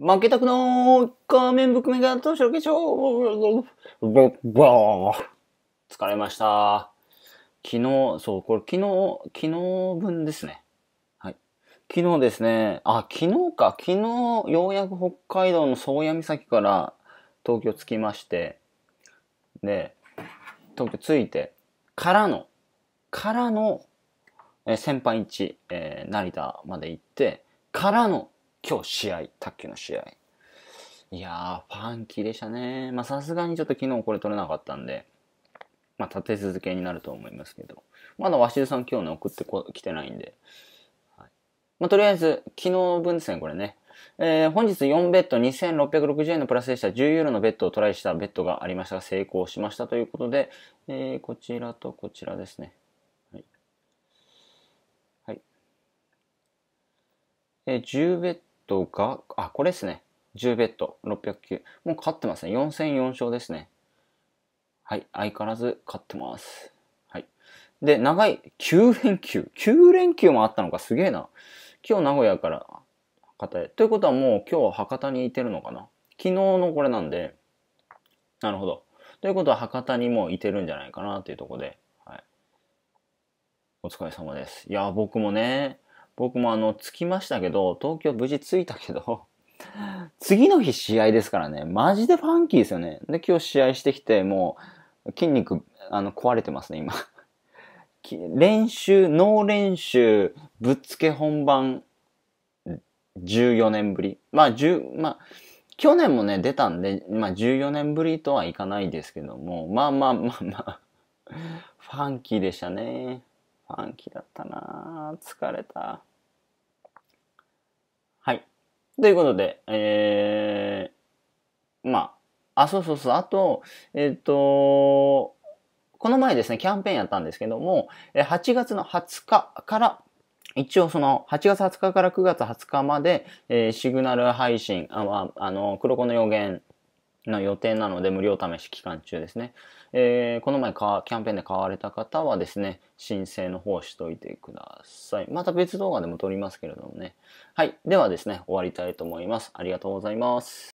負けたくない仮面含めがどうしようでしょうー疲れました。昨日、そう、これ昨日、昨日分ですね。はい。昨日ですね、あ、昨日か。昨日、ようやく北海道の宗谷岬から東京着きまして、で、東京着いて、からの、からの、え先輩一、えー、成田まで行って、からの、今日試合、卓球の試合。いやー、ファンキーでしたね。まあ、さすがにちょっと昨日これ取れなかったんで、まあ、立て続けになると思いますけど。まだ鷲津さん今日ね、送ってこ来てないんで。はい、まあ、とりあえず、昨日分ですね、これね。えー、本日4ベッド2660円のプラスでした10ユーロのベッドをトライしたベッドがありましたが成功しましたということで、えー、こちらとこちらですね。はい。はい、えー、10ベッドトが、あ、これですね。10ベッド、6 0 9もう勝ってますね。4戦4勝ですね。はい。相変わらず勝ってます。はい。で、長い9連休。9連休もあったのか。すげえな。今日名古屋から博多へ。ということはもう今日博多にいてるのかな。昨日のこれなんで。なるほど。ということは博多にもいてるんじゃないかなというところで。はい。お疲れ様です。いや、僕もね、僕もあの、着きましたけど、東京無事着いたけど、次の日試合ですからね、マジでファンキーですよね。で、今日試合してきて、もう、筋肉、あの、壊れてますね、今。練習、脳練習、ぶっつけ本番、14年ぶり。まあ、10、まあ、去年もね、出たんで、まあ、14年ぶりとはいかないですけども、まあまあまあまあ、ファンキーでしたね。暗記だったな疲れた。はい。ということで、えー、まあ、あ、そうそうそう、あと、えっ、ー、と、この前ですね、キャンペーンやったんですけども、8月の20日から、一応その8月20日から9月20日まで、えー、シグナル配信、ああの、黒子の予言の予定なので無料試し期間中ですね。えー、この前かキャンペーンで買われた方はですね、申請の方しといてください。また別動画でも撮りますけれどもね。はい。ではですね、終わりたいと思います。ありがとうございます。